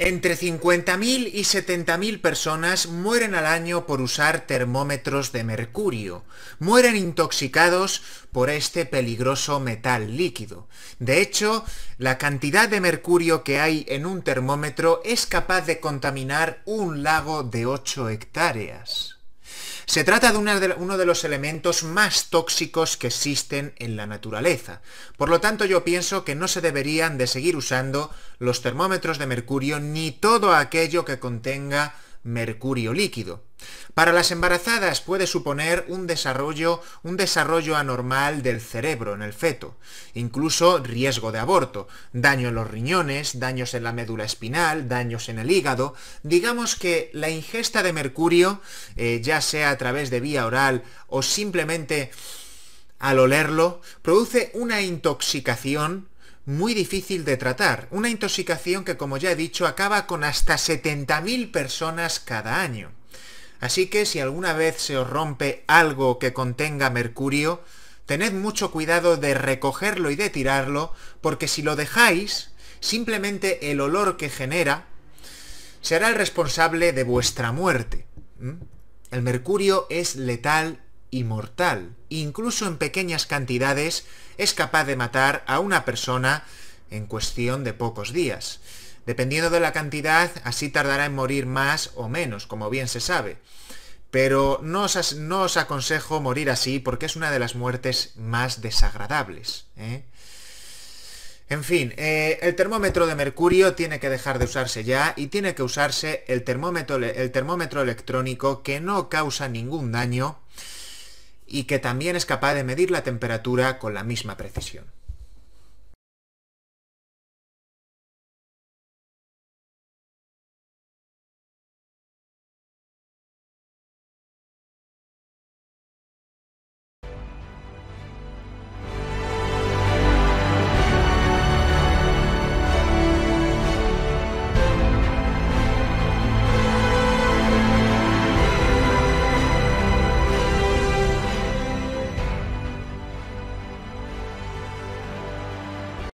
Entre 50.000 y 70.000 personas mueren al año por usar termómetros de mercurio. Mueren intoxicados por este peligroso metal líquido. De hecho, la cantidad de mercurio que hay en un termómetro es capaz de contaminar un lago de 8 hectáreas. Se trata de, uno de los elementos más tóxicos que existen en la naturaleza. Por lo tanto, yo pienso que no se deberían de seguir usando los termómetros de mercurio ni todo aquello que contenga mercurio líquido. Para las embarazadas puede suponer un desarrollo, un desarrollo anormal del cerebro en el feto, incluso riesgo de aborto, daño en los riñones, daños en la médula espinal, daños en el hígado. Digamos que la ingesta de mercurio, eh, ya sea a través de vía oral o simplemente al olerlo, produce una intoxicación muy difícil de tratar, una intoxicación que como ya he dicho acaba con hasta 70.000 personas cada año. Así que si alguna vez se os rompe algo que contenga mercurio, tened mucho cuidado de recogerlo y de tirarlo, porque si lo dejáis, simplemente el olor que genera será el responsable de vuestra muerte. El mercurio es letal y mortal. Incluso en pequeñas cantidades es capaz de matar a una persona en cuestión de pocos días. Dependiendo de la cantidad, así tardará en morir más o menos, como bien se sabe. Pero no os, aconsejo morir así porque es una de las muertes más desagradables. ¿eh? En fin, eh, el termómetro de mercurio tiene que dejar de usarse ya y tiene que usarse el termómetro, el termómetro electrónico que no causa ningún daño y que también es capaz de medir la temperatura con la misma precisión.